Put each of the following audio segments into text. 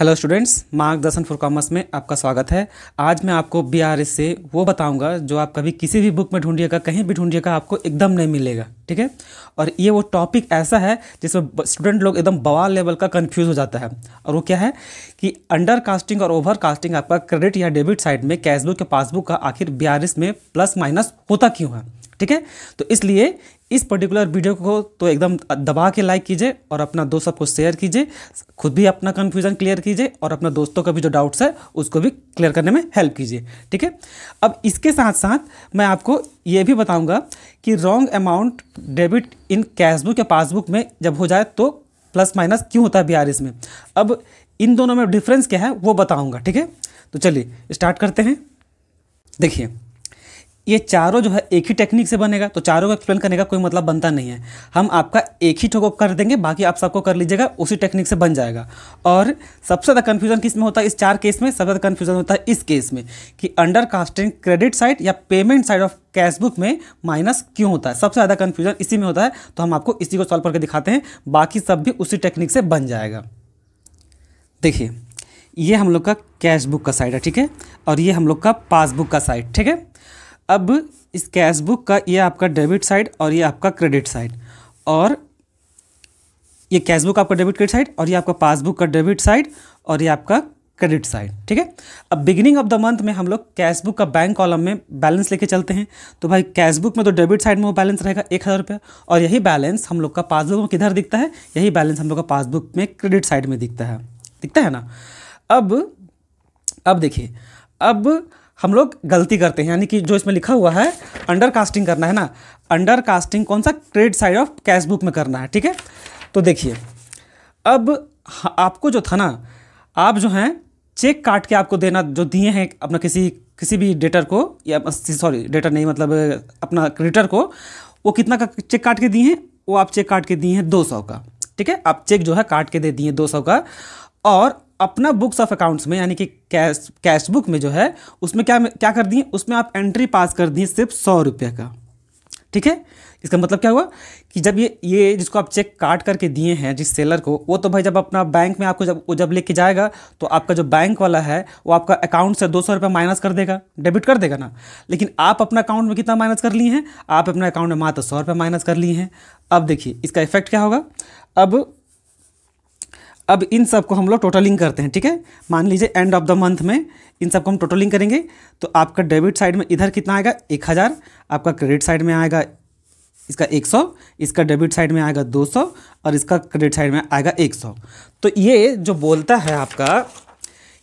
hello students Margdarshan for Commerce में आपका स्वागत है आज मैं आपको बी से वो बताऊंगा जो आप कभी किसी भी बुक में ढूंढिएगा कहीं भी ढूंढिएगा आपको एकदम नहीं मिलेगा ठीक है और ये वो टॉपिक ऐसा है जिसमें स्टूडेंट लोग एकदम बवाल लेवल का कन्फ्यूज़ हो जाता है और वो क्या है कि अंडर कास्टिंग और ओवर कास्टिंग आपका क्रेडिट या डेबिट साइड में कैशबुक या पासबुक का आखिर बी में प्लस माइनस होता क्यों है ठीक है तो इसलिए इस पर्टिकुलर वीडियो को तो एकदम दबा के लाइक कीजिए और अपना दोस्त सबको शेयर कीजिए खुद भी अपना कन्फ्यूजन क्लियर कीजिए और अपना दोस्तों का भी जो डाउट्स है उसको भी क्लियर करने में हेल्प कीजिए ठीक है अब इसके साथ साथ मैं आपको ये भी बताऊंगा कि wrong amount debit in cashbook या पासबुक में जब हो जाए तो प्लस माइनस क्यों होता है बिहार इसमें अब इन दोनों में डिफरेंस क्या है वो बताऊँगा ठीक है तो चलिए स्टार्ट करते हैं देखिए ये चारों जो है एक ही टेक्निक से बनेगा तो चारों को एक्सप्लेन करने का कोई मतलब बनता नहीं है हम आपका एक ही ठोको कर देंगे बाकी आप सबको कर लीजिएगा उसी टेक्निक से बन जाएगा और सबसे ज़्यादा कन्फ्यूजन किस में होता है इस चार केस में सबसे ज़्यादा कन्फ्यूजन होता है इस केस में कि अंडर कास्टिंग क्रेडिट साइड या पेमेंट साइड ऑफ कैशबुक में माइनस क्यों होता है सबसे ज़्यादा कन्फ्यूजन इसी में होता है तो हम आपको इसी को सॉल्व करके दिखाते हैं बाकी सब भी उसी टेक्निक से बन जाएगा देखिए ये हम लोग का कैशबुक का साइड है ठीक है और ये हम लोग का पासबुक का साइड ठीक है अब इस कैश बुक का ये आपका डेबिट साइड और ये आपका क्रेडिट साइड और ये कैश बुक आपका डेबिट क्रेडिट साइड और ये आपका पासबुक का डेबिट साइड और ये आपका क्रेडिट साइड ठीक है अब बिगिनिंग ऑफ द मंथ में हम लोग कैश बुक का बैंक कॉलम में बैलेंस लेके चलते हैं तो भाई कैश बुक में तो डेबिट साइड में वो बैलेंस रहेगा एक हज़ार रुपये और यही बैलेंस हम लोग का पासबुक में किधर दिखता है यही बैलेंस हम लोग का पासबुक में क्रेडिट साइड में दिखता है दिखता है ना अब अब देखिए अब हम लोग गलती करते हैं यानी कि जो इसमें लिखा हुआ है अंडर कास्टिंग करना है ना अंडर कास्टिंग कौन सा credit side of cash book में करना है ठीक है तो देखिए अब आपको जो था ना आप जो हैं चेक काट के आपको देना जो दिए हैं अपना किसी किसी भी डेटर को या सॉरी डेटर नहीं मतलब अपना क्रेडिटर को वो कितना का चेक काट के दिए हैं वो आप चेक काट के दिए हैं दो सौ का ठीक है आप चेक जो है काट के दे दिए दो सौ का और अपना बुक्स ऑफ अकाउंट्स में यानी कि कैश कैश बुक में जो है उसमें क्या क्या कर दिए उसमें आप एंट्री पास कर दिए सिर्फ सौ रुपये का ठीक है इसका मतलब क्या हुआ कि जब ये ये जिसको आप चेक काट करके दिए हैं जिस सेलर को वो तो भाई जब अपना बैंक में आपको जब वो जब लेके जाएगा तो आपका जो बैंक वाला है वो आपका अकाउंट से दो सौ रुपये माइनस कर देगा डेबिट कर देगा ना लेकिन आप अपना अकाउंट में कितना माइनस कर लिए हैं आप अपना अकाउंट में मात्र सौ रुपये माइनस कर लिए हैं अब देखिए इसका इफेक्ट क्या होगा अब अब इन सब को हम लोग टोटलिंग करते हैं ठीक है मान लीजिए एंड ऑफ द मंथ में इन सब को हम टोटलिंग करेंगे तो आपका डेबिट साइड में इधर कितना आएगा एक हज़ार आपका क्रेडिट साइड में आएगा इसका एक सौ इसका डेबिट साइड में आएगा दो सौ और इसका क्रेडिट साइड में आएगा एक सौ तो ये जो बोलता है आपका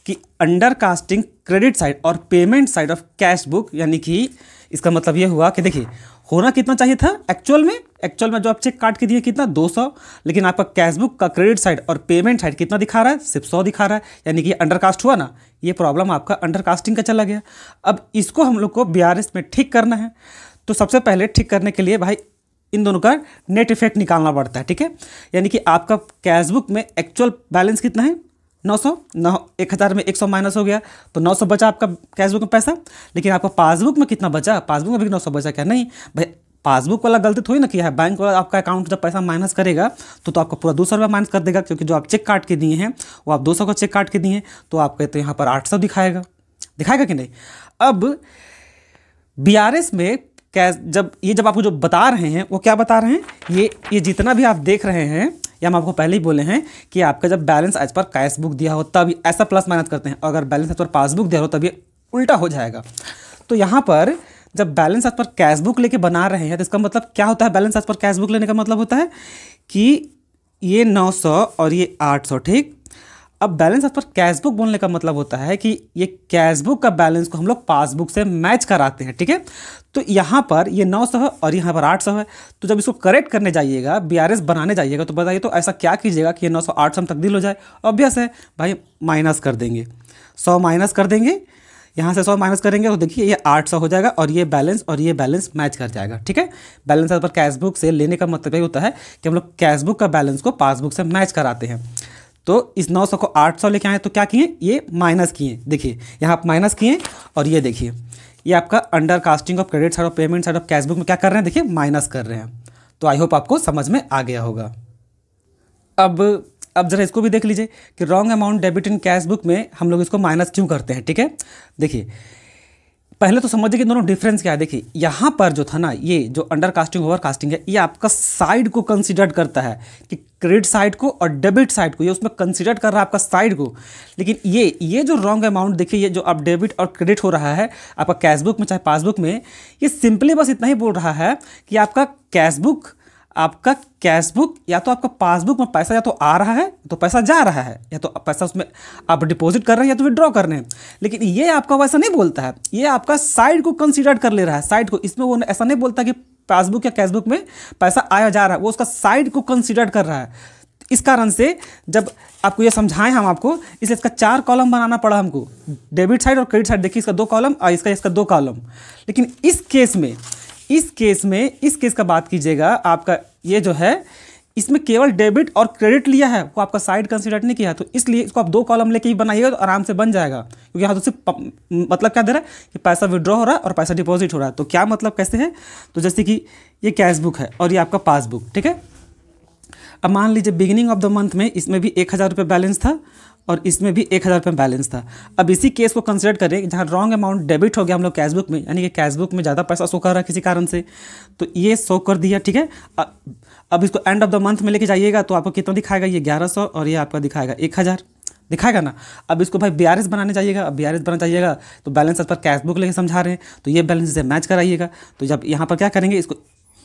कि अंडर कास्टिंग क्रेडिट साइड और payment side of cash book यानी कि इसका मतलब ये हुआ कि देखिए होना कितना चाहिए था एक्चुअल में एक्चुअल में जो आप चेक काट के दिए कितना 200 लेकिन आपका कैशबुक का क्रेडिट साइड और पेमेंट साइड कितना दिखा रहा है सिर्फ सौ दिखा रहा है यानी कि अंडरकास्ट हुआ ना ये प्रॉब्लम आपका अंडरकास्टिंग का चला गया अब इसको हम लोग को बी में ठीक करना है तो सबसे पहले ठीक करने के लिए भाई इन दोनों का नेट इफेक्ट निकालना पड़ता है ठीक है यानी कि आपका कैशबुक में एक्चुअल बैलेंस कितना है नौ सौ नौ एक हज़ार में एक सौ माइनस हो गया तो नौ सौ बचा आपका कैशबुक में पैसा लेकिन आपका पासबुक में कितना बचा पासबुक में भी नौ सौ बचा क्या नहीं भाई पासबुक वाला गलती थोड़ी ना किया है बैंक वाला आपका अकाउंट जब पैसा माइनस करेगा तो तो आपको पूरा दो सौ रुपये माइनस कर देगा क्योंकि जो आप चेक काट के दिए हैं वो आप दो सौ का चेक काट के दिए हैं तो आपका तो यहाँ पर आठ सौ दिखाएगा दिखाएगा कि नहीं अब बी में कैश जब ये जब आपको जो बता रहे हैं वो क्या बता रहे हैं ये ये जितना भी आप देख रहे हैं या हम आपको पहले ही बोले हैं कि आपका जब balance as per cash book दिया हो तब ऐसा प्लस माइनस करते हैं अगर बैलेंस एज पर पासबुक दिया हो तब ये उल्टा हो जाएगा तो यहाँ पर जब balance as per cash book लेके बना रहे हैं तो इसका मतलब क्या होता है balance as per cash book लेने का मतलब होता है कि ये 900 और ये 800 ठीक अब बैलेंस अथवा कैश बुक बोलने का मतलब होता है कि ये कैश बुक का बैलेंस को हम लोग पासबुक से मैच कराते हैं ठीक है तो यहाँ पर ये नौ सौ है और यहाँ पर आठ सौ है तो जब इसको करेक्ट करने जाइएगा बी बनाने जाइएगा तो बताइए तो ऐसा क्या कीजिएगा कि ये नौ सौ आठ सौ तब्दील हो जाए ऑब्वियस है भाई माइनस कर देंगे सौ माइनस कर देंगे यहाँ से सौ माइनस करेंगे तो देखिए ये आठ सौ हो जाएगा और ये बैलेंस और ये बैलेंस मैच कर जाएगा ठीक है बैलेंस पर कैशबुक से लेने का मतलब ये होता है कि हम लोग कैशबुक का बैलेंस को पासबुक से मैच कराते हैं तो इस 900 को 800 लेके आए तो क्या किए ये माइनस किए देखिए यहाँ आप माइनस किए और ये देखिए ये आपका under casting of credit side of payment side of cashbook में क्या कर रहे हैं देखिए माइनस कर रहे हैं तो आई होप आपको समझ में आ गया होगा अब अब जरा इसको भी देख लीजिए कि wrong amount debit in cash book में हम लोग इसको माइनस क्यों करते हैं ठीक है देखिए पहले तो समझिए कि दोनों डिफरेंस क्या है देखिए यहाँ पर जो था ना ये जो अंडर कास्टिंग ओवर कास्टिंग है ये आपका साइड को कंसिडर करता है कि क्रेडिट साइड को और डेबिट साइड को ये उसमें कंसिडर कर रहा है आपका साइड को लेकिन ये ये जो रॉन्ग अमाउंट देखिए ये जो आप डेबिट और क्रेडिट हो रहा है आपका कैशबुक में चाहे पासबुक में ये सिंपली बस इतना ही बोल रहा है कि आपका कैशबुक आपका कैशबुक या तो आपका पासबुक में पैसा या तो आ रहा है तो पैसा जा रहा है या तो पैसा उसमें आप डिपॉजिट कर रहे हैं या तो विड्रॉ कर रहे हैं लेकिन ये आपका वैसा नहीं बोलता है ये आपका साइड को कंसिडर कर ले रहा है साइड को इसमें वो ऐसा नहीं बोलता कि पासबुक या कैशबुक में पैसा आया जा रहा है वो उसका साइड को कंसिडर कर रहा है इस कारण से जब आपको ये समझाएं हम आपको इसलिए इसका चार कॉलम बनाना पड़ा हमको डेबिट साइड और क्रेडिट साइड देखिए इसका दो कॉलम और इसका इसका दो कॉलम लेकिन इस केस में इस केस में इस केस का बात कीजिएगा आपका ये जो है इसमें केवल डेबिट और क्रेडिट लिया है वो आपका साइड कंसिडर नहीं किया तो इसलिए इसको आप दो कॉलम लेके ही बनाइएगा तो आराम से बन जाएगा क्योंकि यहाँ तो सिर्फ मतलब क्या दे रहा है कि पैसा विड्रॉ हो रहा है और पैसा डिपॉजिट हो रहा है तो क्या मतलब कैसे है तो जैसे कि ये कैश बुक है और ये आपका पासबुक ठीक है अब मान लीजिए बिगिनिंग ऑफ द मंथ में इसमें भी एक हज़ार रुपये बैलेंस था और इसमें भी एक हज़ार रुपये बैलेंस था अब इसी केस को कंसिडर करें जहाँ रॉन्ग अमाउंट डेबिट हो गया हम लोग कैशबुक में यानी कि कैशबुक में ज़्यादा पैसा शो कर रहा है किसी कारण से तो ये शो कर दिया ठीक है अब इसको एंड ऑफ द मंथ में लेके जाइएगा तो आपको कितना दिखाएगा ये ग्यारह सौ और ये आपका दिखाएगा एक हज़ार दिखाएगा ना अब इसको भाई बी बनाने जाइएगा अब बी बनाना चाहिएगा तो बैलेंस पर कैशबुक लेके समझा रहे हैं तो ये बैलेंस इसे मैच कराइएगा तो जब यहाँ पर क्या करेंगे इसको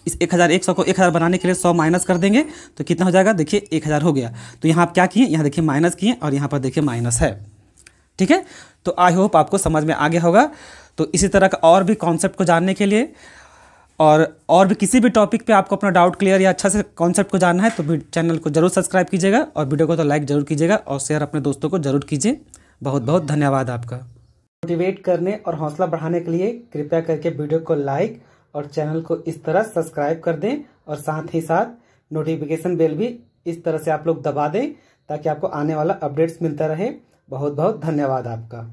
इस एक हज़ार एक सौ को एक हज़ार बनाने के लिए सौ माइनस कर देंगे तो कितना हो जाएगा देखिए एक हज़ार हो गया तो यहाँ आप क्या किए यहाँ देखिए माइनस किए और यहाँ पर देखिए माइनस है ठीक है तो आई होप आपको समझ में आ गया होगा तो इसी तरह का और भी कॉन्सेप्ट को जानने के लिए और और भी किसी भी टॉपिक पे आपको अपना डाउट क्लियर या अच्छा से कॉन्सेप्ट को जानना है तो चैनल को जरूर सब्सक्राइब कीजिएगा और वीडियो को तो लाइक जरूर कीजिएगा और शेयर अपने दोस्तों को जरूर कीजिए बहुत बहुत धन्यवाद आपका मोटिवेट करने और हौसला बढ़ाने के लिए कृपया करके वीडियो को लाइक और चैनल को इस तरह सब्सक्राइब कर दें और साथ ही साथ नोटिफिकेशन बेल भी इस तरह से आप लोग दबा दें ताकि आपको आने वाला अपडेट्स मिलता रहे बहुत बहुत धन्यवाद आपका